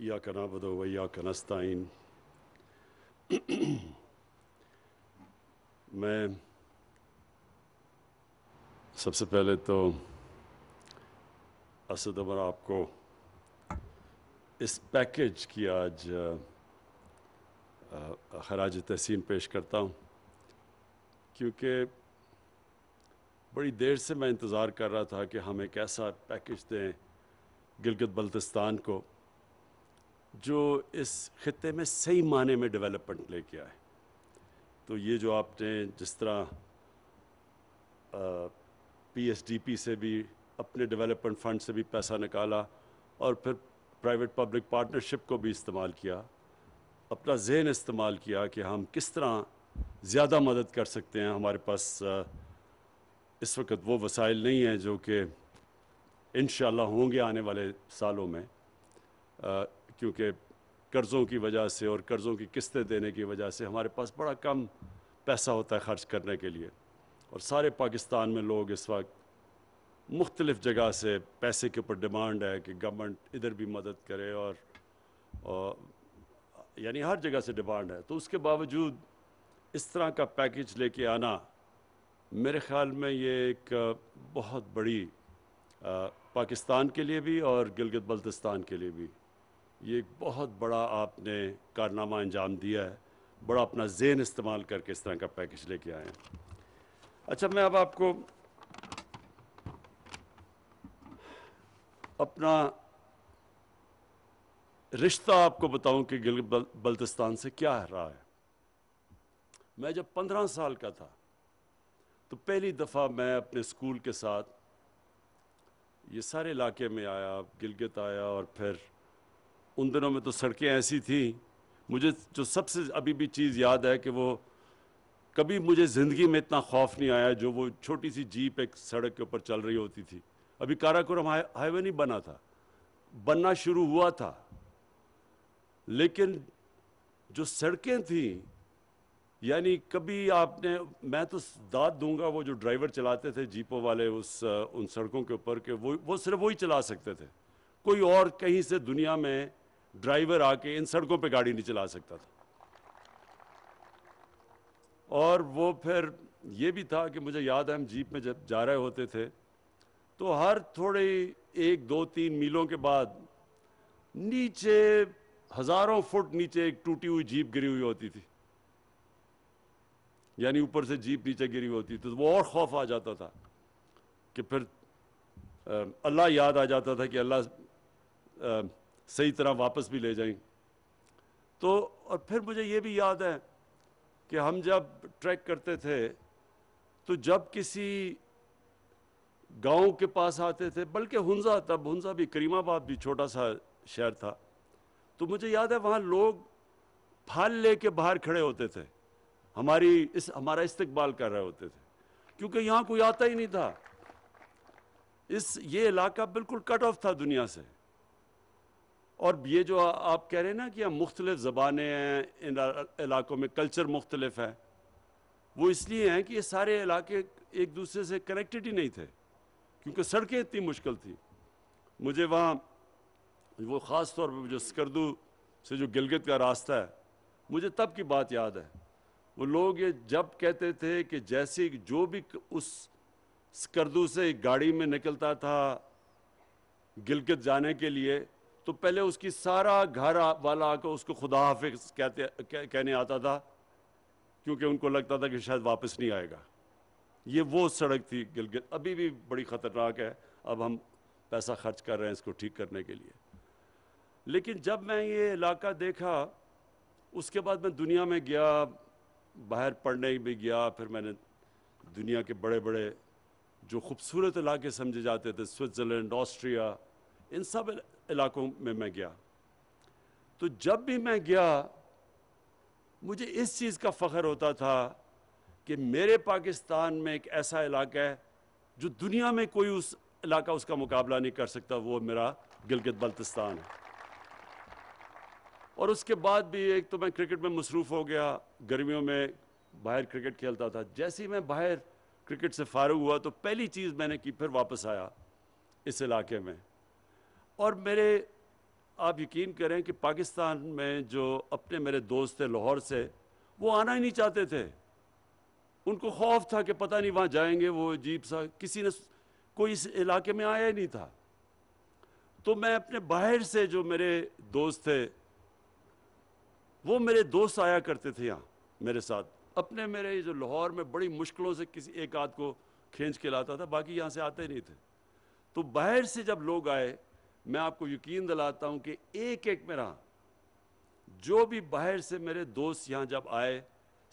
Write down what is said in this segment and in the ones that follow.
إياك نعبد وإياك نستعين मैं सबसे पहले तो असद अमर आपको इस पैकेज की आज खराज तहसीन पेश करता हूँ क्योंकि बड़ी देर से मैं इंतज़ार कर रहा था कि हम एक ऐसा पैकेज दें गिलगित बल्तिस्तान को जो इस ख़त्े में सही माने में डेवलपमेंट लेके आए तो ये जो आपने जिस तरह पीएसडीपी से भी अपने डेवलपमेंट फंड से भी पैसा निकाला और फिर प्राइवेट पब्लिक पार्टनरशिप को भी इस्तेमाल किया अपना जहन इस्तेमाल किया कि हम किस तरह ज़्यादा मदद कर सकते हैं हमारे पास इस वक्त वो वसाइल नहीं हैं जो कि इन होंगे आने वाले सालों में क्योंकि कर्ज़ों की वजह से और कर्ज़ों की किस्तें देने की वजह से हमारे पास बड़ा कम पैसा होता है ख़र्च करने के लिए और सारे पाकिस्तान में लोग इस वक्त मुख्तलिफ़ जगह से पैसे के ऊपर डिमांड है कि गवर्नमेंट इधर भी मदद करे और, और यानी हर जगह से डिमांड है तो उसके बावजूद इस तरह का पैकेज लेके आना मेरे ख़्याल में ये एक बहुत बड़ी आ, पाकिस्तान के लिए भी और गिलगित बल्तिस्तान के लिए भी ये एक बहुत बड़ा आपने कारनामा अंजाम दिया है बड़ा अपना जेन इस्तेमाल करके इस तरह का पैकेज लेके आए हैं अच्छा मैं अब आपको अपना रिश्ता आपको बताऊं कि गिल बल्तिस्तान से क्या रहा है मैं जब पंद्रह साल का था तो पहली दफ़ा मैं अपने स्कूल के साथ ये सारे इलाके में आया गिलगित आया और फिर उन दिनों में तो सड़कें ऐसी थी मुझे जो सबसे अभी भी चीज़ याद है कि वो कभी मुझे ज़िंदगी में इतना खौफ नहीं आया जो वो छोटी सी जीप एक सड़क के ऊपर चल रही होती थी अभी काराकोरम हाईवे नहीं बना था बनना शुरू हुआ था लेकिन जो सड़कें थी यानी कभी आपने मैं तो दाद दूंगा वो जो ड्राइवर चलाते थे जीपों वाले उस उन सड़कों के ऊपर के वो वो सिर्फ वही चला सकते थे कोई और कहीं से दुनिया में ड्राइवर आके इन सड़कों पे गाड़ी नहीं चला सकता था और वो फिर ये भी था कि मुझे याद है हम जीप में जब जा रहे होते थे तो हर थोड़े एक दो तीन मीलों के बाद नीचे हज़ारों फुट नीचे एक टूटी हुई जीप गिरी हुई होती थी यानी ऊपर से जीप नीचे गिरी हुई होती थी तो वो और खौफ आ जाता था कि फिर अल्लाह याद आ जाता था कि अल्लाह सही तरह वापस भी ले जाएं तो और फिर मुझे ये भी याद है कि हम जब ट्रैक करते थे तो जब किसी गांव के पास आते थे बल्कि हुंजा तब हुंजा भी करीमाबाद भी छोटा सा शहर था तो मुझे याद है वहाँ लोग फाल ले के बाहर खड़े होते थे हमारी इस हमारा इस्तकबाल कर रहे होते थे क्योंकि यहाँ कोई आता ही नहीं था इस ये इलाका बिल्कुल कट ऑफ था दुनिया से और ये जो आप कह रहे हैं ना कि हम मुख्तलिफ ज़बानें हैं इन इलाकों में कल्चर मुख्तलिफ है वो इसलिए हैं कि ये सारे इलाके एक दूसरे से कनेक्टेड ही नहीं थे क्योंकि सड़कें इतनी मुश्किल थी मुझे वहाँ वो ख़ास तौर पर जो स्कर्दू से जो गिलगित का रास्ता है मुझे तब की बात याद है वो लोग ये जब कहते थे कि जैसे जो भी उस स्कर्दू से गाड़ी में निकलता था गिलगित जाने के लिए तो पहले उसकी सारा घर वाला आकर उसको खुदा हाफिज कहते कह, कहने आता था क्योंकि उनको लगता था कि शायद वापस नहीं आएगा ये वो सड़क थी गिलगित अभी भी बड़ी ख़तरनाक है अब हम पैसा खर्च कर रहे हैं इसको ठीक करने के लिए लेकिन जब मैं ये इलाका देखा उसके बाद मैं दुनिया में गया बाहर पढ़ने भी गया फिर मैंने दुनिया के बड़े बड़े जो खूबसूरत इलाके समझे जाते थे स्विट्ज़रलैंड ऑस्ट्रिया इन सब इलाकों में मैं गया तो जब भी मैं गया मुझे इस चीज़ का फ़ख्र होता था कि मेरे पाकिस्तान में एक ऐसा इलाका है जो दुनिया में कोई उस इलाका उसका मुकाबला नहीं कर सकता वो मेरा गिलगित बल्तिस्तान है और उसके बाद भी एक तो मैं क्रिकेट में मसरूफ़ हो गया गर्मियों में बाहर क्रिकेट खेलता था जैसे ही मैं बाहर क्रिकेट से फारग हुआ तो पहली चीज़ मैंने की फिर वापस आया इस इलाके में और मेरे आप यकीन करें कि पाकिस्तान में जो अपने मेरे दोस्त थे लाहौर से वो आना ही नहीं चाहते थे उनको खौफ था कि पता नहीं वहाँ जाएंगे वो अजीब सा किसी ने कोई इस इलाके में आया ही नहीं था तो मैं अपने बाहर से जो मेरे दोस्त थे वो मेरे दोस्त आया करते थे यहाँ मेरे साथ अपने मेरे जो लाहौर में बड़ी मुश्किलों से किसी एक आध को खींच के लाता था बाकी यहाँ से आते ही नहीं थे तो बाहर से जब लोग आए मैं आपको यकीन दिलाता हूं कि एक एक मेरा जो भी बाहर से मेरे दोस्त यहां जब आए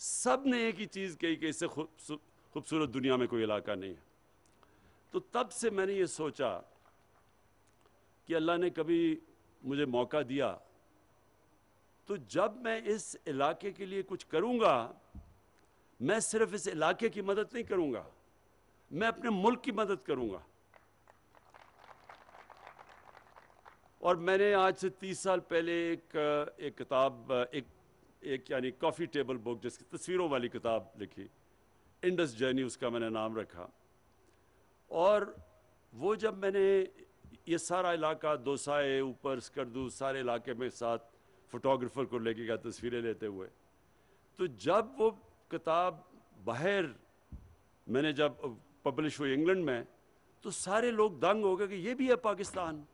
सब ने एक ही चीज़ कही कि इससे खूबसूरत दुनिया में कोई इलाका नहीं है तो तब से मैंने ये सोचा कि अल्लाह ने कभी मुझे मौका दिया तो जब मैं इस इलाके के लिए कुछ करूंगा मैं सिर्फ इस इलाके की मदद नहीं करूँगा मैं अपने मुल्क की मदद करूंगा और मैंने आज से तीस साल पहले एक एक किताब एक एक यानी कॉफ़ी टेबल बुक जिसकी तस्वीरों वाली किताब लिखी इंडस जर्नी उसका मैंने नाम रखा और वो जब मैंने ये सारा इलाका दोसाए ऊपर स्कर्दू सारे इलाके में साथ फोटोग्राफर को लेके गया तस्वीरें लेते हुए तो जब वो किताब बाहर मैंने जब पब्लिश हुई इंग्लैंड में तो सारे लोग दंग हो गए कि ये भी है पाकिस्तान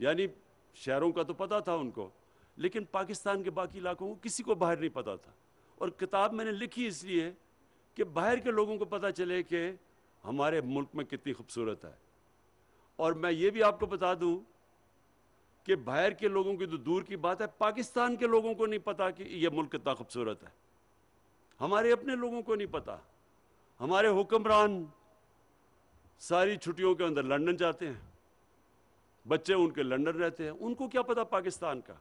यानी शहरों का तो पता था उनको लेकिन पाकिस्तान के बाकी इलाकों को किसी को बाहर नहीं पता था और किताब मैंने लिखी इसलिए कि बाहर के लोगों को पता चले कि हमारे मुल्क में कितनी खूबसूरत है और मैं ये भी आपको बता दूं कि बाहर के लोगों की तो दूर की बात है पाकिस्तान के लोगों को नहीं पता कि यह मुल्क कितना खूबसूरत है हमारे अपने लोगों को नहीं पता हमारे हुक्मरान सारी छुट्टियों के अंदर लंदन जाते हैं बच्चे उनके लंदन रहते हैं उनको क्या पता पाकिस्तान का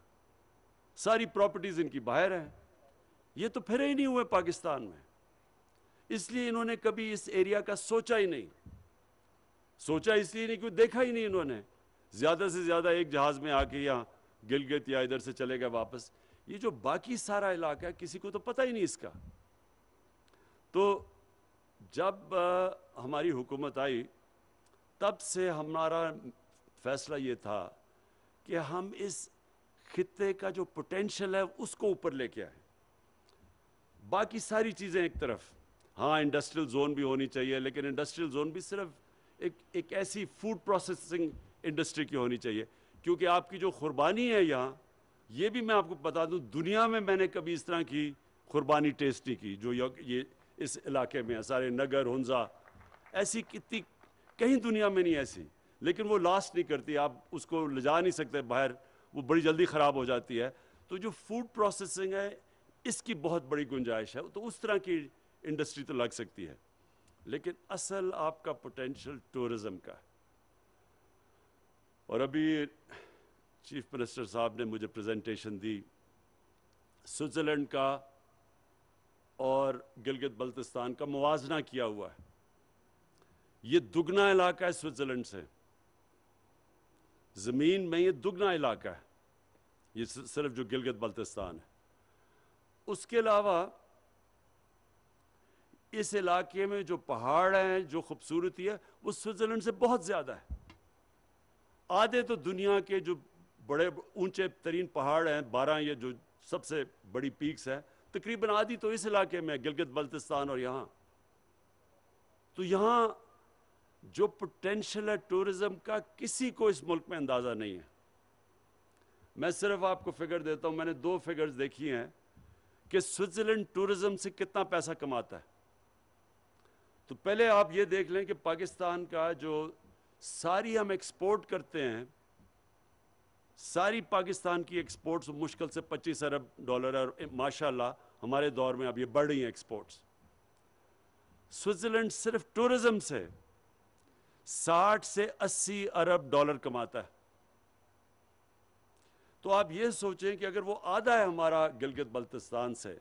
सारी प्रॉपर्टीज इनकी बाहर हैं ये तो फिर ही नहीं हुए पाकिस्तान में इसलिए इन्होंने कभी इस एरिया का सोचा ही नहीं सोचा इसलिए नहीं क्योंकि देखा ही नहीं इन्होंने ज़्यादा से ज़्यादा एक जहाज़ में आके यहाँ गिलगित या इधर से चले गए वापस ये जो बाकी सारा इलाका है किसी को तो पता ही नहीं इसका तो जब हमारी हुकूमत आई तब से हमारा फैसला ये था कि हम इस खत्े का जो पोटेंशल है उसको ऊपर लेके आए बाकी सारी चीज़ें एक तरफ हाँ इंडस्ट्रियल जोन भी होनी चाहिए लेकिन इंडस्ट्रियल जोन भी सिर्फ एक एक ऐसी फूड प्रोसेसिंग इंडस्ट्री की होनी चाहिए क्योंकि आपकी जो कुर्बानी है यहाँ ये भी मैं आपको बता दूँ दुनिया में मैंने कभी इस तरह की कुर्बानी टेस्ट नहीं की जो ये इस इलाके में है सारे नगर हंजा ऐसी कितनी कहीं दुनिया में नहीं ऐसी लेकिन वो लास्ट नहीं करती आप उसको ले जा नहीं सकते बाहर वो बड़ी जल्दी ख़राब हो जाती है तो जो फूड प्रोसेसिंग है इसकी बहुत बड़ी गुंजाइश है तो उस तरह की इंडस्ट्री तो लग सकती है लेकिन असल आपका पोटेंशियल टूरिज्म का है और अभी चीफ मिनिस्टर साहब ने मुझे प्रेजेंटेशन दी स्विट्ज़रलैंड का और गिलगित बल्तिस्तान का मुवजना किया हुआ है ये दुगना इलाका है स्विट्ज़रलैंड से ज़मीन में ये दुगना इलाका है ये सिर्फ जो गिलगित बल्तिस्तान है उसके अलावा इस इलाके में जो पहाड़ हैं जो खूबसूरती है वो स्विट्ज़रलैंड से बहुत ज़्यादा है आधे तो दुनिया के जो बड़े ऊंचे तरीन पहाड़ हैं बारह ये जो सबसे बड़ी पीक्स हैं तकरीबन आधी तो इस इलाके में गिलगित बल्तिस्तान और यहाँ तो यहाँ जो पोटेंशियल है टूरिज़्म का किसी को इस मुल्क में अंदाज़ा नहीं है मैं सिर्फ आपको फिगर देता हूं मैंने दो फिगर्स देखी हैं कि स्विट्ज़रलैंड टूरिज़्म से कितना पैसा कमाता है तो पहले आप ये देख लें कि पाकिस्तान का जो सारी हम एक्सपोर्ट करते हैं सारी पाकिस्तान की एक्सपोर्ट्स मुश्किल से 25 अरब डॉलर है माशाल्लाह हमारे दौर में अब ये बढ़ रही हैं एक्सपोर्ट्स स्विट्ज़रलैंड सिर्फ टूरिज़्म से साठ से अस्सी अरब डॉलर कमाता है तो आप यह सोचें कि अगर वो आधा है हमारा गिलगित बल्तिस्तान से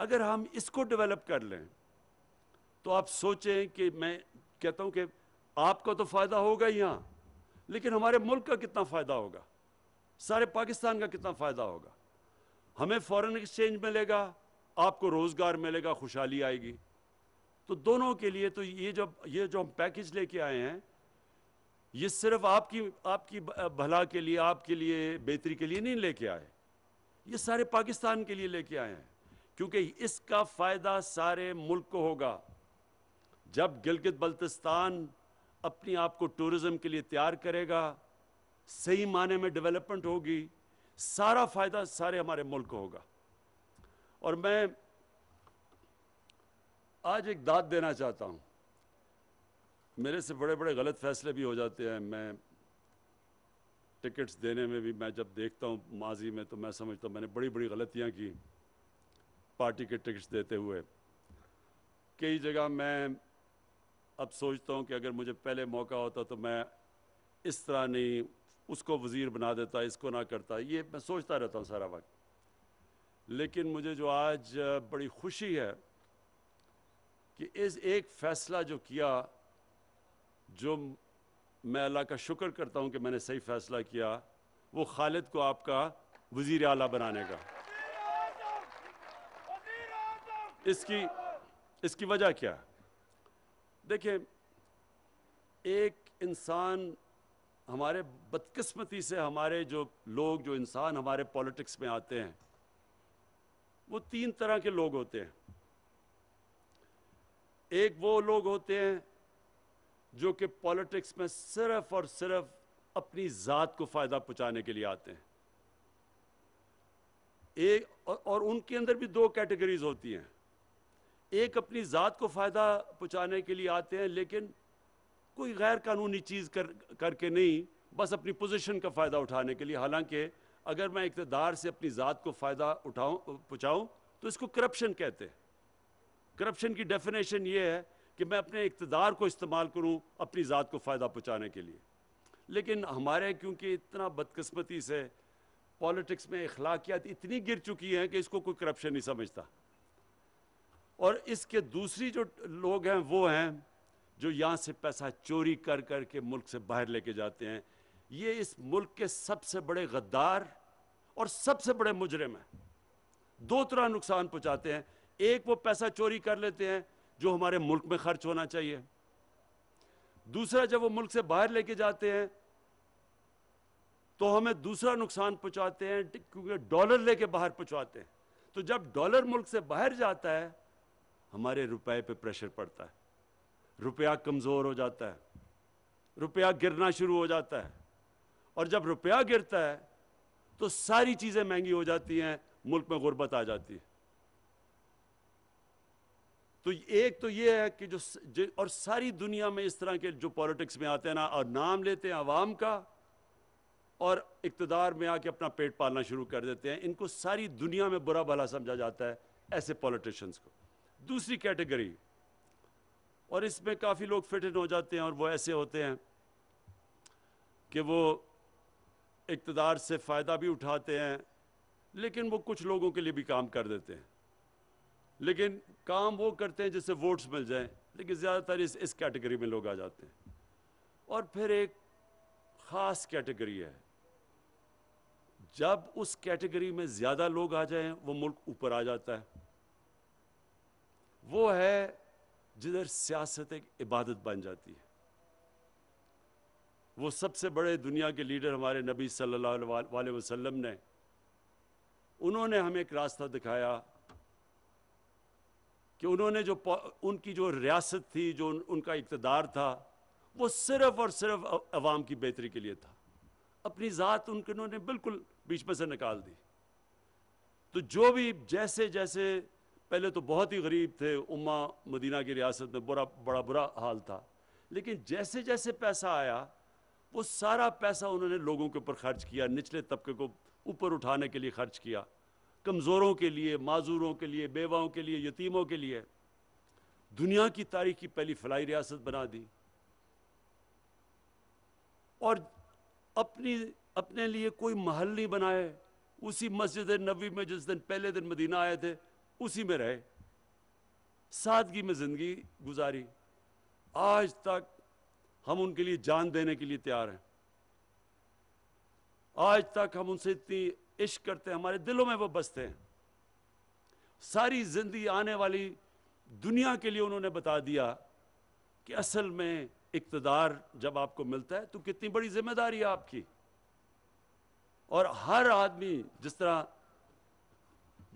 अगर हम इसको डेवलप कर लें तो आप सोचें कि मैं कहता हूं कि आपका तो फ़ायदा होगा ही लेकिन हमारे मुल्क का कितना फ़ायदा होगा सारे पाकिस्तान का कितना फ़ायदा होगा हमें फ़ॉरेन एक्सचेंज मिलेगा आपको रोज़गार मिलेगा खुशहाली आएगी तो दोनों के लिए तो ये जब ये जो हम पैकेज लेके आए हैं ये सिर्फ आपकी आपकी भला के लिए आपके लिए बेहतरी के लिए नहीं लेके आए ये सारे पाकिस्तान के लिए लेके आए हैं क्योंकि इसका फ़ायदा सारे मुल्क को होगा जब गिलगित बल्तिस्तान अपने आप को टूरिज्म के लिए तैयार करेगा सही माने में डेवलपमेंट होगी सारा फ़ायदा सारे हमारे मुल्क को होगा और मैं आज एक दाद देना चाहता हूँ मेरे से बड़े बड़े गलत फैसले भी हो जाते हैं मैं टिकट्स देने में भी मैं जब देखता हूँ माजी में तो मैं समझता हूँ मैंने बड़ी बड़ी गलतियाँ की पार्टी के टिकट्स देते हुए कई जगह मैं अब सोचता हूँ कि अगर मुझे पहले मौका होता तो मैं इस तरह नहीं उसको वज़ीर बना देता इसको ना करता ये मैं सोचता रहता हूँ सारा वक्त लेकिन मुझे जो आज बड़ी खुशी है कि इस एक फ़ैसला जो किया जो मैं अल्लाह का शुक्र करता हूँ कि मैंने सही फ़ैसला किया वो खालिद को आपका वज़ी अला बनाने का इसकी इसकी वजह क्या देखिए एक इंसान हमारे बदकस्मती से हमारे जो लोग जो इंसान हमारे पॉलिटिक्स में आते हैं वो तीन तरह के लोग होते हैं एक वो लोग होते हैं जो कि पॉलिटिक्स में सिर्फ और सिर्फ अपनी ज़ात को फ़ायदा पहुंचाने के लिए आते हैं एक और, उनके अंदर भी दो कैटेगरीज होती हैं एक अपनी ज़ात को फ़ायदा पहुंचाने के लिए आते हैं लेकिन कोई गैर कानूनी चीज़ कर करके नहीं बस अपनी पोजीशन का फ़ायदा उठाने के लिए हालांकि अगर मैं इकतदार से अपनी ज़ात को फ़ायदा उठाऊ पहुंचाऊं तो इसको करप्शन कहते हैं करप्शन की डेफिनेशन ये है कि मैं अपने इकतदार को इस्तेमाल करूँ अपनी ज़ात को फ़ायदा पहुँचाने के लिए लेकिन हमारे क्योंकि इतना बदकस्मती से पॉलिटिक्स में अखलाकियात इतनी गिर चुकी हैं कि इसको कोई करप्शन नहीं समझता और इसके दूसरी जो लोग हैं वो हैं जो यहाँ से पैसा चोरी कर कर के मुल्क से बाहर लेके जाते हैं ये इस मुल्क के सबसे बड़े गद्दार और सबसे बड़े मुजरम हैं दो तरह नुकसान पहुँचाते हैं एक वो पैसा चोरी कर लेते हैं जो हमारे मुल्क में खर्च होना चाहिए दूसरा जब वो मुल्क से बाहर लेके जाते हैं तो हमें दूसरा नुकसान पहुंचाते हैं क्योंकि डॉलर लेके बाहर पहुंचाते हैं तो जब डॉलर मुल्क से बाहर जाता है हमारे रुपए पे प्रेशर पड़ता है रुपया कमज़ोर हो जाता है रुपया गिरना शुरू हो जाता है और जब रुपया गिरता है तो सारी चीज़ें महंगी हो जाती हैं मुल्क में गुर्बत आ जाती है तो एक तो ये है कि जो, और सारी दुनिया में इस तरह के जो पॉलिटिक्स में आते हैं ना और नाम लेते हैं आवाम का और इकतदार में आके अपना पेट पालना शुरू कर देते हैं इनको सारी दुनिया में बुरा भला समझा जाता है ऐसे पॉलिटिशियंस को दूसरी कैटेगरी और इसमें काफ़ी लोग फिट इन हो जाते हैं और वो ऐसे होते हैं कि वो इकतदार से फ़ायदा भी उठाते हैं लेकिन वो कुछ लोगों के लिए भी काम कर देते हैं लेकिन काम वो करते हैं जिससे वोट्स मिल जाएं लेकिन ज़्यादातर इस इस कैटेगरी में लोग आ जाते हैं और फिर एक ख़ास कैटेगरी है जब उस कैटेगरी में ज़्यादा लोग आ जाएं वो मुल्क ऊपर आ जाता है वो है जिधर सियासत एक इबादत बन जाती है वो सबसे बड़े दुनिया के लीडर हमारे नबी सल्लल्लाहु अलैहि वसल्लम ने उन्होंने हमें एक रास्ता दिखाया कि उन्होंने जो उनकी जो रियासत थी जो उन, उनका इकतदार था वो सिर्फ और सिर्फ अवाम की बेहतरी के लिए था अपनी ज़ात उनके उन्होंने बिल्कुल बीच में से निकाल दी तो जो भी जैसे जैसे पहले तो बहुत ही गरीब थे उमा मदीना की रियासत में बुरा बड़ा बुरा हाल था लेकिन जैसे जैसे पैसा आया वो सारा पैसा उन्होंने लोगों के ऊपर खर्च किया निचले तबके को ऊपर उठाने के लिए खर्च किया कमज़ोरों के लिए माजूरों के लिए बेवाओं के लिए यतीमों के लिए दुनिया की तारीख की पहली फलाई रियासत बना दी और अपनी अपने लिए कोई महल नहीं बनाए उसी मस्जिद नबी में जिस दिन पहले दिन मदीना आए थे उसी में रहे सादगी में ज़िंदगी गुजारी आज तक हम उनके लिए जान देने के लिए तैयार हैं आज तक हम उनसे इतनी इश्क करते हैं हमारे दिलों में वो बसते हैं सारी जिंदगी आने वाली दुनिया के लिए उन्होंने बता दिया कि असल में इकतदार जब आपको मिलता है तो कितनी बड़ी जिम्मेदारी है आपकी और हर आदमी जिस तरह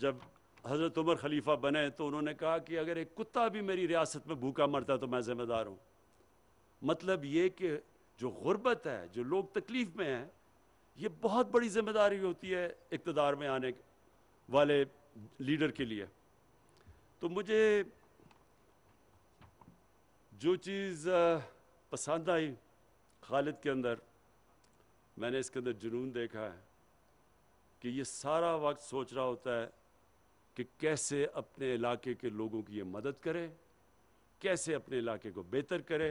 जब हज़रत उमर खलीफा बने तो उन्होंने कहा कि अगर एक कुत्ता भी मेरी रियासत में भूखा मरता तो मैं ज़िम्मेदार हूं मतलब ये कि जो गुर्बत है जो लोग तकलीफ़ में हैं ये बहुत बड़ी जिम्मेदारी होती है इकतदार में आने वाले लीडर के लिए तो मुझे जो चीज़ पसंद आई खालिद के अंदर मैंने इसके अंदर जुनून देखा है कि ये सारा वक्त सोच रहा होता है कि कैसे अपने इलाके के लोगों की ये मदद करें कैसे अपने इलाके को बेहतर करें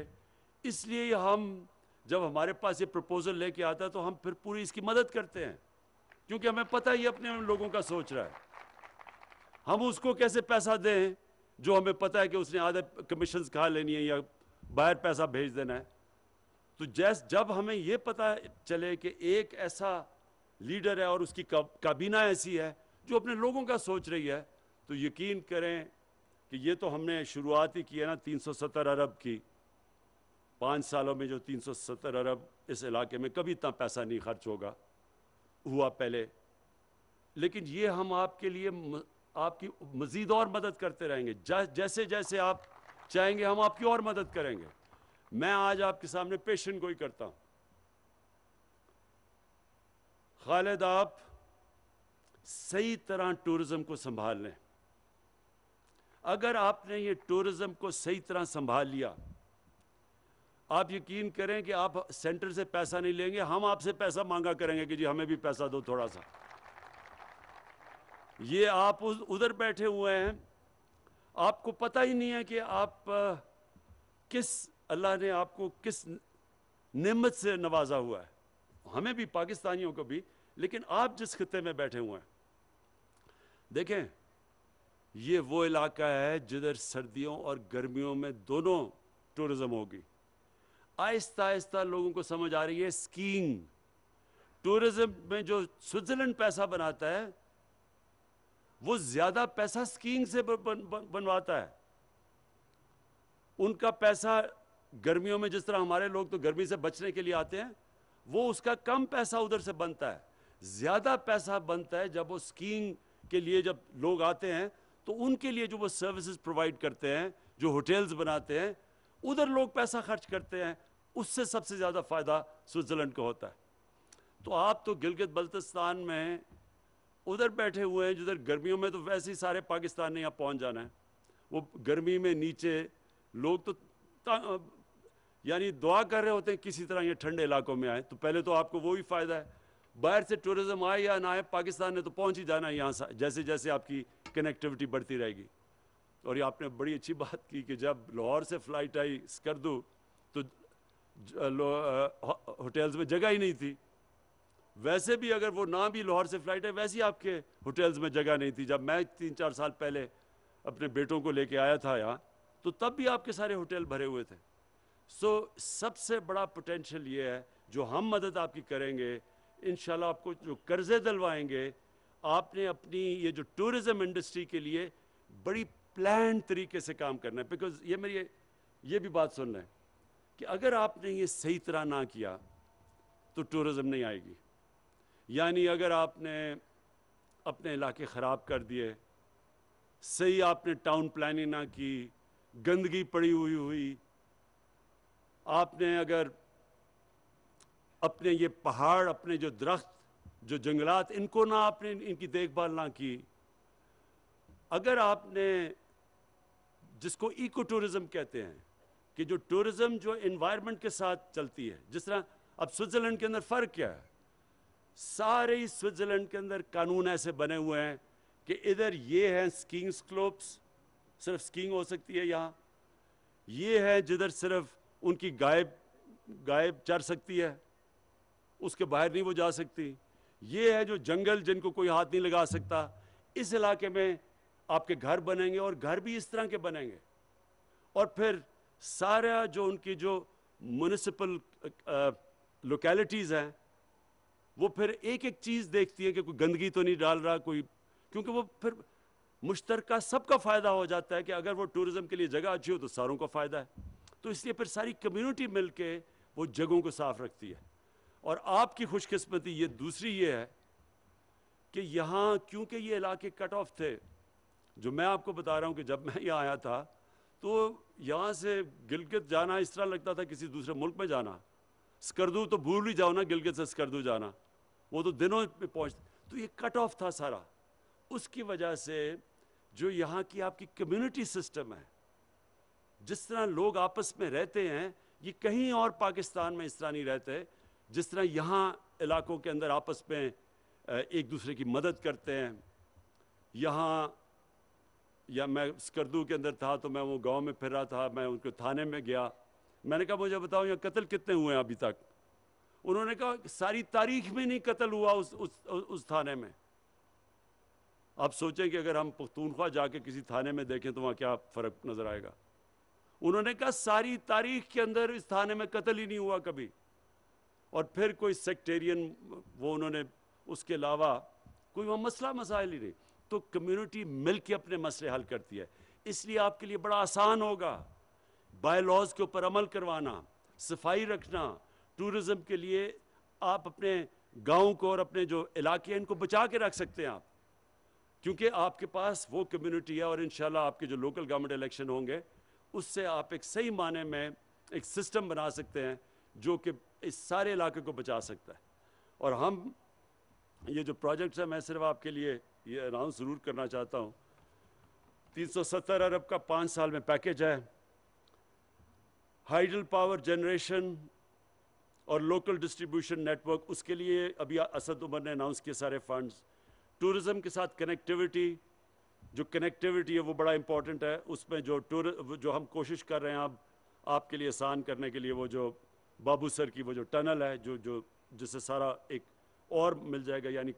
इसलिए हम जब हमारे पास ये प्रपोजल लेके आता है तो हम फिर पूरी इसकी मदद करते हैं क्योंकि हमें पता ही अपने लोगों का सोच रहा है हम उसको कैसे पैसा दें जो हमें पता है कि उसने आधे कमीशन खा लेनी है या बाहर पैसा भेज देना है तो जैस जब हमें ये पता चले कि एक ऐसा लीडर है और उसकी काबीना ऐसी है जो अपने लोगों का सोच रही है तो यकीन करें कि ये तो हमने शुरुआत ही की है ना 370 अरब की पाँच सालों में जो 370 अरब इस इलाके में कभी इतना पैसा नहीं खर्च होगा हुआ पहले लेकिन ये हम आपके लिए म, आपकी मज़ीद और मदद करते रहेंगे जैसे जैसे आप चाहेंगे हम आपकी और मदद करेंगे मैं आज आपके सामने पेशन गोई करता हूं खालिद आप सही तरह टूरिज्म को संभाल लें अगर आपने ये टूरिज्म को सही तरह संभाल लिया आप यकीन करें कि आप सेंटर से पैसा नहीं लेंगे हम आपसे पैसा मांगा करेंगे कि जी हमें भी पैसा दो थोड़ा सा ये आप उधर बैठे हुए हैं आपको पता ही नहीं है कि आप किस अल्लाह ने आपको किस नमत से नवाजा हुआ है हमें भी पाकिस्तानियों को भी लेकिन आप जिस खत्े में बैठे हुए हैं देखें ये वो इलाका है जिधर सर्दियों और गर्मियों में दोनों टूरिज्म होगी आहिस्ता आहिस्ता लोगों को समझ आ रही है स्कीइंग टूरिज्म में जो स्विट्जरलैंड पैसा बनाता है वो ज्यादा पैसा स्कीइंग से बन, बन, बनवाता है उनका पैसा गर्मियों में जिस तरह हमारे लोग तो गर्मी से बचने के लिए आते हैं वो उसका कम पैसा उधर से बनता है ज़्यादा पैसा बनता है जब वो स्कीइंग के लिए जब लोग आते हैं तो उनके लिए जो वो सर्विसेज प्रोवाइड करते हैं जो होटल्स बनाते हैं उधर लोग पैसा खर्च करते हैं उससे सबसे ज़्यादा फ़ायदा स्विट्ज़रलैंड को होता है तो आप तो गिलगित बल्तिस्तान में उधर बैठे हुए हैं जिधर गर्मियों में तो वैसे ही सारे पाकिस्तान ने यहाँ पहुँच जाना है वो गर्मी में नीचे लोग तो यानी दुआ कर रहे होते हैं किसी तरह ये ठंडे इलाकों में आए तो पहले तो आपको वो ही फ़ायदा है बाहर से टूरिज़्म आए या ना आए पाकिस्तान ने तो पहुँच ही जाना है यहाँ से जैसे जैसे आपकी कनेक्टिविटी बढ़ती रहेगी और ये आपने बड़ी अच्छी बात की कि जब लाहौर से फ़्लाइट आई स्कर्दू होटल्स में जगह ही नहीं थी वैसे भी अगर वो ना भी लाहौर से फ्लाइट है वैसे ही आपके होटल्स में जगह नहीं थी जब मैं तीन चार साल पहले अपने बेटों को लेके आया था यहाँ तो तब भी आपके सारे होटल भरे हुए थे सो so, सबसे बड़ा पोटेंशियल ये है जो हम मदद आपकी करेंगे इन आपको जो कर्ज़े दिलवाएंगे आपने अपनी ये जो टूरिज़म इंडस्ट्री के लिए बड़ी प्लान तरीके से काम करना है बिकॉज ये मेरी ये भी बात सुनना है कि अगर आपने ये सही तरह ना किया तो टूरिज़म नहीं आएगी यानी अगर आपने अपने इलाके ख़राब कर दिए सही आपने टाउन प्लानिंग ना की गंदगी पड़ी हुई हुई आपने अगर अपने ये पहाड़ अपने जो दरख्त जो जंगलात इनको ना आपने इनकी देखभाल ना की अगर आपने जिसको इको टूरिज़म कहते हैं कि जो टूरिज़्म जो इन्वायरमेंट के साथ चलती है जिस तरह अब स्विट्ज़रलैंड के अंदर फ़र्क क्या है सारे ही स्विट्ज़रलैंड के अंदर कानून ऐसे बने हुए हैं कि इधर ये हैं स्कीइंग स्लोप्स सिर्फ स्कीइंग हो सकती है यहाँ ये है जिधर सिर्फ उनकी गायब गायब चर सकती है उसके बाहर नहीं वो जा सकती ये है जो जंगल जिनको कोई हाथ नहीं लगा सकता इस इलाके में आपके घर बनेंगे और घर भी इस तरह के बनेंगे और फिर सारा जो उनकी जो म्यूनिसिपल लोकेलिटीज़ हैं वो फिर एक एक चीज़ देखती है कि कोई गंदगी तो नहीं डाल रहा कोई क्योंकि वो फिर मुश्तरका सबका फ़ायदा हो जाता है कि अगर वो टूरिज़म के लिए जगह अच्छी हो तो सारों का फ़ायदा है तो इसलिए फिर सारी कम्यूनिटी मिल के वो जगहों को साफ़ रखती है और आपकी खुशकस्मती ये दूसरी ये है कि यहाँ क्योंकि ये इलाके कट ऑफ थे जो मैं आपको बता रहा हूँ कि जब मैं यहाँ आया था तो यहाँ से गिलगित जाना इस तरह लगता था किसी दूसरे मुल्क में जाना स्कर्दू तो भूल ही जाओ ना गिलगित से स्कर्दू जाना वो तो दिनों में पहुँच तो ये कट ऑफ था सारा उसकी वजह से जो यहाँ की आपकी कम्युनिटी सिस्टम है जिस तरह लोग आपस में रहते हैं ये कहीं और पाकिस्तान में इस तरह नहीं रहते जिस तरह यहाँ इलाकों के अंदर आपस में एक दूसरे की मदद करते हैं यहाँ या मैं स्कर्दू के अंदर था तो मैं वो गांव में फिर रहा था मैं उनके थाने में गया मैंने कहा मुझे बताओ यहाँ कत्ल कितने हुए हैं अभी तक उन्होंने कहा सारी तारीख में नहीं कत्ल हुआ उस उस उस थाने में आप सोचें कि अगर हम पख्तूनख्वा जाके किसी थाने में देखें तो वहाँ क्या फ़र्क नज़र आएगा उन्होंने कहा सारी तारीख के अंदर इस थाने में कत्ल ही नहीं हुआ कभी और फिर कोई सेक्टेरियन वो उन्होंने उसके अलावा कोई वहाँ मसला मसाइल ही नहीं तो कम्युनिटी मिलकर अपने मसले हल करती है इसलिए आपके लिए बड़ा आसान होगा बायोलॉज के ऊपर अमल करवाना सफाई रखना टूरिज्म के लिए आप अपने गांव को और अपने जो इलाके हैं इनको बचा के रख सकते हैं आप क्योंकि आपके पास वो कम्युनिटी है और इन आपके जो लोकल गवर्नमेंट इलेक्शन होंगे उससे आप एक सही माने में एक सिस्टम बना सकते हैं जो कि इस सारे इलाके को बचा सकता है और हम ये जो प्रोजेक्ट्स हैं मैं सिर्फ आपके लिए ये अनाउंस ज़रूर करना चाहता हूँ 370 अरब का पाँच साल में पैकेज है हाइडल पावर जनरेशन और लोकल डिस्ट्रीब्यूशन नेटवर्क उसके लिए अभी असद उमर ने अनाउंस किए सारे फंड्स टूरिज़्म के साथ कनेक्टिविटी जो कनेक्टिविटी है वो बड़ा इम्पॉर्टेंट है उसमें जो टूर जो हम कोशिश कर रहे हैं आप आपके लिए आसान करने के लिए वो जो बाबू सर की वो जो टनल है जो जो जिससे सारा एक और मिल जाएगा यानी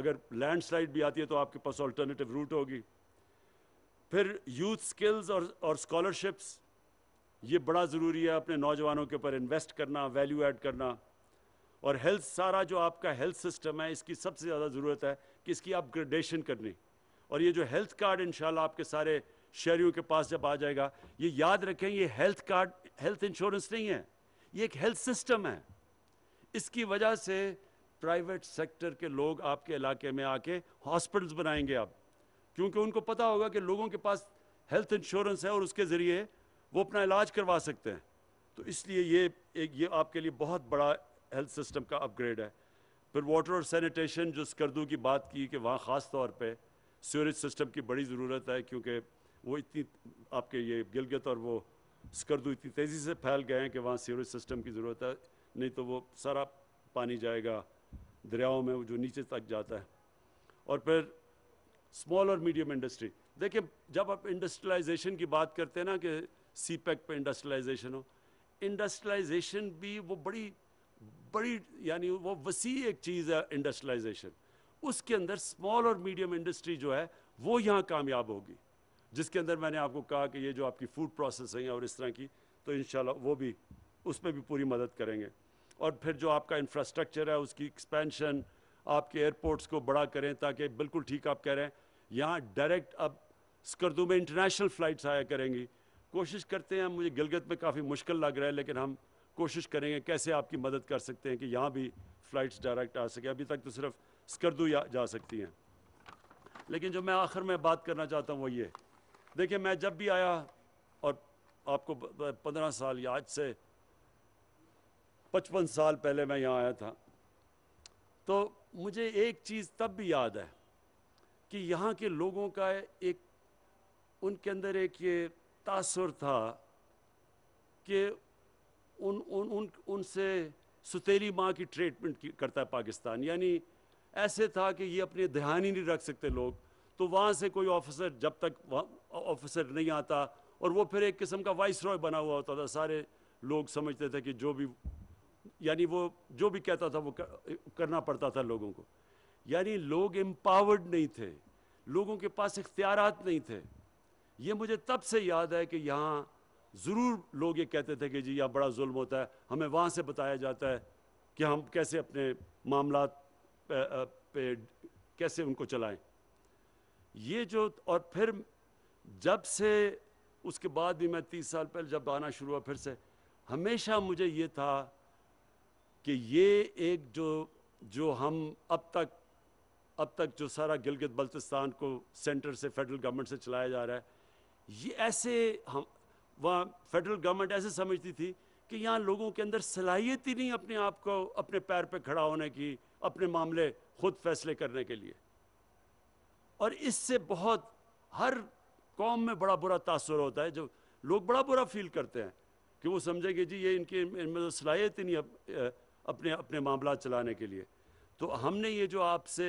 अगर लैंडस्लाइड भी आती है तो आपके पास ऑल्टरनेटिव रूट होगी फिर यूथ स्किल्स और और स्कॉलरशिप्स ये बड़ा ज़रूरी है अपने नौजवानों के ऊपर इन्वेस्ट करना वैल्यू ऐड करना और हेल्थ सारा जो आपका हेल्थ सिस्टम है इसकी सबसे ज़्यादा ज़रूरत है कि इसकी अपग्रेडेशन करनी और ये जो हेल्थ कार्ड इन आपके सारे शहरीों के पास जब आ जाएगा ये याद रखें ये हेल्थ कार्ड हेल्थ इंश्योरेंस नहीं है ये एक हेल्थ सिस्टम है इसकी वजह से प्राइवेट सेक्टर के लोग आपके इलाके में आके हॉस्पिटल्स बनाएंगे आप क्योंकि उनको पता होगा कि लोगों के पास हेल्थ इंश्योरेंस है और उसके ज़रिए वो अपना इलाज करवा सकते हैं तो इसलिए ये एक ये आपके लिए बहुत बड़ा हेल्थ सिस्टम का अपग्रेड है फिर वाटर और सैनिटेशन जो स्कर्दू की बात की कि वहाँ ख़ास तौर पर सीवरेज सिस्टम की बड़ी ज़रूरत है क्योंकि वो इतनी आपके ये गिलगत और वो स्कर्दू इतनी तेज़ी से फैल गए हैं कि वहाँ सीवरेज सिस्टम की ज़रूरत है नहीं तो वो सारा पानी जाएगा दरियाओं में जो नीचे तक जाता है और फिर स्मॉल और मीडियम इंडस्ट्री देखिए जब आप इंडस्ट्रियलाइजेशन की बात करते हैं ना कि सी पैक पर इंडस्ट्रियलाइजेशन हो इंडस्ट्रियलाइजेशन भी वो बड़ी बड़ी यानी वो वसी एक चीज़ है इंडस्ट्रियलाइजेशन उसके अंदर स्मॉल और मीडियम इंडस्ट्री जो है वो यहाँ कामयाब होगी जिसके अंदर मैंने आपको कहा कि ये जो आपकी फूड प्रोसेसिंग है और इस तरह की तो इन वो भी उसमें भी पूरी मदद करेंगे और फिर जो आपका इंफ्रास्ट्रक्चर है उसकी एक्सपेंशन आपके एयरपोर्ट्स को बड़ा करें ताकि बिल्कुल ठीक आप कह रहे हैं यहाँ डायरेक्ट अब स्कर्दू में इंटरनेशनल फ़्लाइट्स आया करेंगी कोशिश करते हैं मुझे गिलगत में काफ़ी मुश्किल लग रहा है लेकिन हम कोशिश करेंगे कैसे आपकी मदद कर सकते हैं कि यहाँ भी फ़्लाइट्स डायरेक्ट आ सके अभी तक तो सिर्फ स्कर्दू जा सकती हैं लेकिन जो मैं आखिर में बात करना चाहता हूँ वो ये देखिए मैं जब भी आया और आपको पंद्रह साल या आज से पचपन साल पहले मैं यहाँ आया था तो मुझे एक चीज़ तब भी याद है कि यहाँ के लोगों का एक उनके अंदर एक ये तासर था कि उन उन उन उनसे सुतेली माँ की ट्रीटमेंट करता है पाकिस्तान यानी ऐसे था कि ये अपने ध्यान ही नहीं रख सकते लोग तो वहाँ से कोई ऑफिसर जब तक ऑफिसर नहीं आता और वो फिर एक किस्म का वाइस रॉय बना हुआ होता था सारे लोग समझते थे कि जो भी यानी वो जो भी कहता था वो करना पड़ता था लोगों को यानी लोग एम्पावर्ड नहीं थे लोगों के पास इख्तियार नहीं थे ये मुझे तब से याद है कि यहाँ ज़रूर लोग ये कहते थे कि जी यहाँ बड़ा जुल्म होता है हमें वहाँ से बताया जाता है कि हम कैसे अपने मामला पे, पे कैसे उनको चलाएं ये जो और फिर जब से उसके बाद भी मैं तीस साल पहले जब आना शुरू हुआ फिर से हमेशा मुझे ये था कि ये एक जो जो हम अब तक अब तक जो सारा गिलगित बल्तिस्तान को सेंटर से फेडरल गवर्नमेंट से चलाया जा रहा है ये ऐसे हम वहाँ फेडरल गवर्नमेंट ऐसे समझती थी कि यहाँ लोगों के अंदर सलाहियत ही नहीं अपने आप को अपने पैर पे खड़ा होने की अपने मामले खुद फैसले करने के लिए और इससे बहुत हर कौम में बड़ा बुरा तासर होता है जो लोग बड़ा बुरा फील करते हैं कि वो समझेंगे जी ये इनके इनमें तो सलाहियत ही नहीं अपने अपने मामला चलाने के लिए तो हमने ये जो आपसे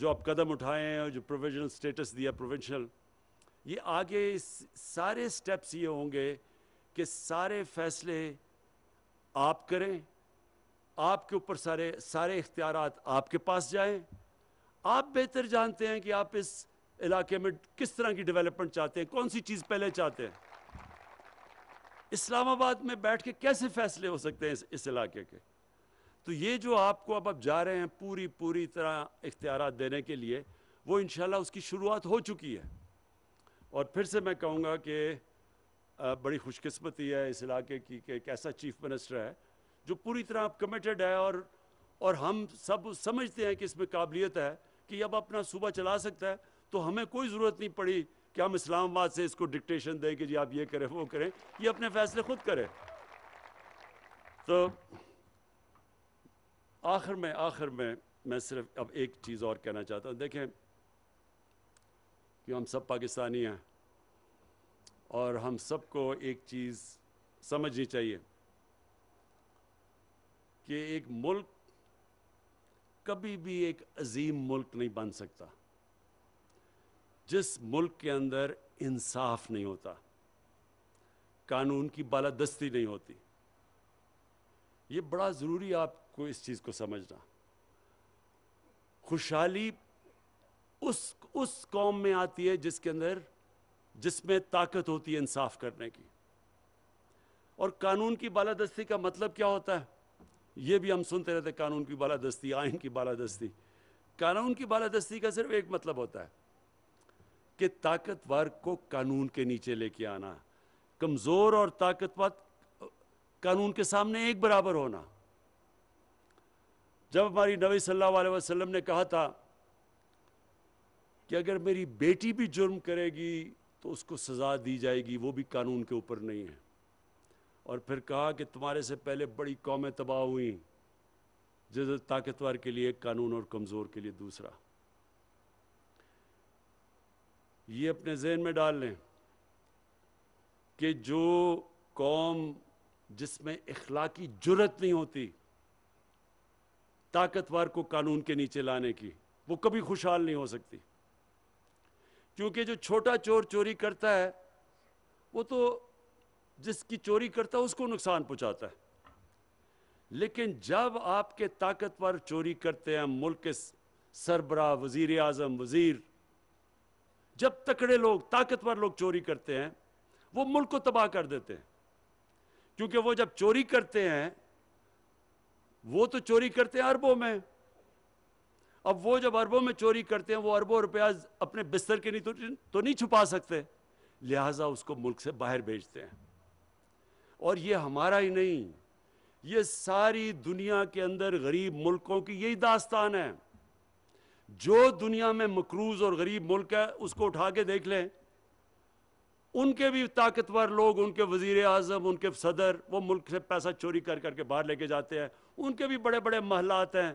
जो आप कदम उठाए हैं और जो प्रोविजनल स्टेटस दिया प्रोविजनल ये आगे सारे स्टेप्स ये होंगे कि सारे फैसले आप करें आपके ऊपर सारे सारे इख्तियार आपके पास जाएं आप बेहतर जानते हैं कि आप इस इलाके में किस तरह की डेवलपमेंट चाहते हैं कौन सी चीज़ पहले चाहते हैं इस्लामाबाद में बैठ के कैसे फैसले हो सकते हैं इस, इस इलाके के तो ये जो आपको अब अब जा रहे हैं पूरी पूरी तरह इख्तियार देने के लिए वो इन उसकी शुरुआत हो चुकी है और फिर से मैं कहूँगा कि बड़ी खुशकस्मती है इस इलाके की कि एक ऐसा चीफ मिनिस्टर है जो पूरी तरह आप कमिटेड है और और हम सब समझते हैं कि इसमें काबिलियत है कि अब अपना सूबा चला सकता है तो हमें कोई ज़रूरत नहीं पड़ी कि हम इस्लामाबाद से इसको डिक्टेशन दें कि जी आप ये करें वो करें ये अपने फैसले खुद करें तो आखिर में आखिर में मैं सिर्फ अब एक चीज़ और कहना चाहता हूँ देखें कि हम सब पाकिस्तानी हैं और हम सबको एक चीज़ समझनी चाहिए कि एक मुल्क कभी भी एक अजीम मुल्क नहीं बन सकता जिस मुल्क के अंदर इंसाफ नहीं होता कानून की बालादस्ती नहीं होती ये बड़ा ज़रूरी आपको इस चीज़ को समझना खुशहाली उस उस कौम में आती है जिसके अंदर जिसमें ताकत होती है इंसाफ करने की और कानून की बालादस्ती का मतलब क्या होता है ये भी हम सुनते रहते कानून की बालादस्ती आइन की बालादस्ती कानून की बालादस्ती का सिर्फ एक मतलब होता है कि ताकतवर को कानून के नीचे लेके आना कमज़ोर और ताकतवर कानून के सामने एक बराबर होना जब हमारी नबी सल्लल्लाहु अलैहि वसल्लम ने कहा था कि अगर मेरी बेटी भी जुर्म करेगी तो उसको सज़ा दी जाएगी वो भी कानून के ऊपर नहीं है और फिर कहा कि तुम्हारे से पहले बड़ी कौमें तबाह हुई जिस ताकतवर के लिए एक कानून और कमज़ोर के लिए दूसरा ये अपने जहन में डाल लें कि जो कौम जिसमें इखला की जरूरत नहीं होती ताकतवर को कानून के नीचे लाने की वो कभी खुशहाल नहीं हो सकती क्योंकि जो छोटा चोर चोरी करता है वो तो जिसकी चोरी करता है उसको नुकसान पहुंचाता है लेकिन जब आपके ताकतवर चोरी करते हैं मुल्क के सरबरा वजीर आजम वजीर जब तकड़े लोग ताकतवर लोग चोरी करते हैं वो मुल्क को तबाह कर देते हैं क्योंकि वो जब चोरी करते हैं वो तो चोरी करते हैं अरबों में अब वो जब अरबों में चोरी करते हैं वो अरबों रुपया अपने बिस्तर के नहीं तो, तो नहीं छुपा सकते लिहाजा उसको मुल्क से बाहर भेजते हैं और ये हमारा ही नहीं ये सारी दुनिया के अंदर गरीब मुल्कों की यही दास्तान है जो दुनिया में मकरूज और गरीब मुल्क है उसको उठा के देख लें उनके भी ताकतवर लोग उनके वजीर अजम उनके सदर वो मुल्क से पैसा चोरी कर करके बाहर लेके जाते हैं उनके भी बड़े बड़े महलात हैं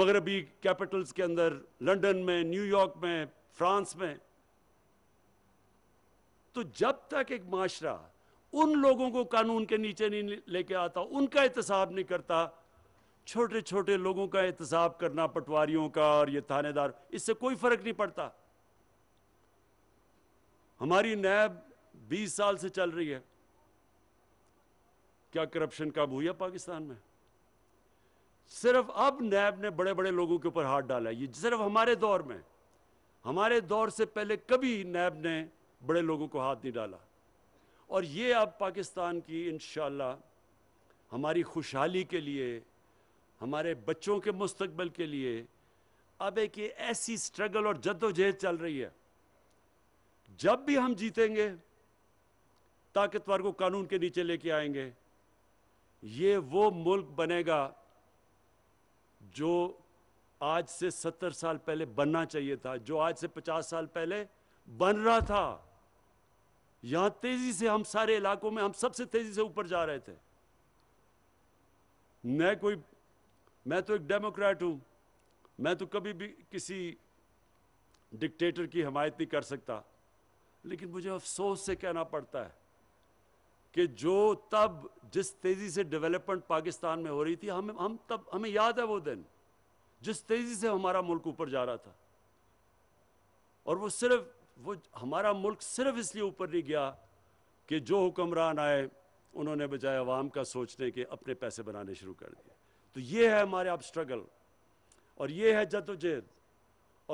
मगरबी कैपिटल्स के अंदर लंदन में न्यूयॉर्क में फ्रांस में तो जब तक एक माशरा उन लोगों को कानून के नीचे नहीं लेके आता उनका एहतसाब नहीं करता छोटे छोटे लोगों का एहतसाब करना पटवारियों का और ये थानेदार इससे कोई फर्क नहीं पड़ता हमारी नैब 20 साल से चल रही है क्या करप्शन कब हुई है पाकिस्तान में सिर्फ अब नैब ने बड़े बड़े लोगों के ऊपर हाथ डाला है ये सिर्फ हमारे दौर में हमारे दौर से पहले कभी नैब ने बड़े लोगों को हाथ नहीं डाला और ये अब पाकिस्तान की इन हमारी खुशहाली के लिए हमारे बच्चों के मुस्तबल के लिए अब एक ऐसी स्ट्रगल और जद्दोजहद चल रही है जब भी हम जीतेंगे ताकतवर को कानून के नीचे लेके आएंगे ये वो मुल्क बनेगा जो आज से सत्तर साल पहले बनना चाहिए था जो आज से पचास साल पहले बन रहा था यहां तेजी से हम सारे इलाकों में हम सबसे तेजी से ऊपर जा रहे थे मैं कोई मैं तो एक डेमोक्रेट हूं मैं तो कभी भी किसी डिक्टेटर की हमायत नहीं कर सकता लेकिन मुझे अफसोस से कहना पड़ता है कि जो तब जिस तेज़ी से डेवलपमेंट पाकिस्तान में हो रही थी हम हम तब हमें याद है वो दिन जिस तेज़ी से हमारा मुल्क ऊपर जा रहा था और वो सिर्फ वो हमारा मुल्क सिर्फ इसलिए ऊपर नहीं गया कि जो हुक्मरान आए उन्होंने बजाय आवाम का सोचने के अपने पैसे बनाने शुरू कर दिए तो ये है हमारे आप स्ट्रगल और ये है जदोजहद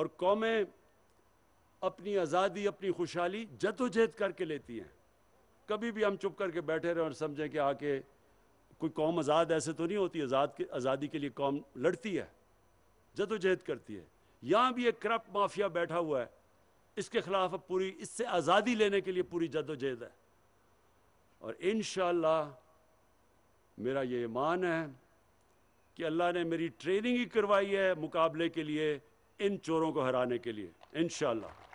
और कौमें अपनी आज़ादी अपनी खुशहाली जदोजहद करके लेती हैं कभी भी हम चुप करके बैठे रहें और समझें कि आके कोई कौम आज़ाद ऐसे तो नहीं होती आज़ाद के आज़ादी के लिए कौम लड़ती है जदोजहद करती है यहाँ भी एक करप्ट माफिया बैठा हुआ है इसके खिलाफ अब पूरी इससे आज़ादी लेने के लिए पूरी जदोजहद है और इन मेरा ये ईमान है कि अल्लाह ने मेरी ट्रेनिंग ही करवाई है मुकाबले के लिए इन चोरों को हराने के लिए इन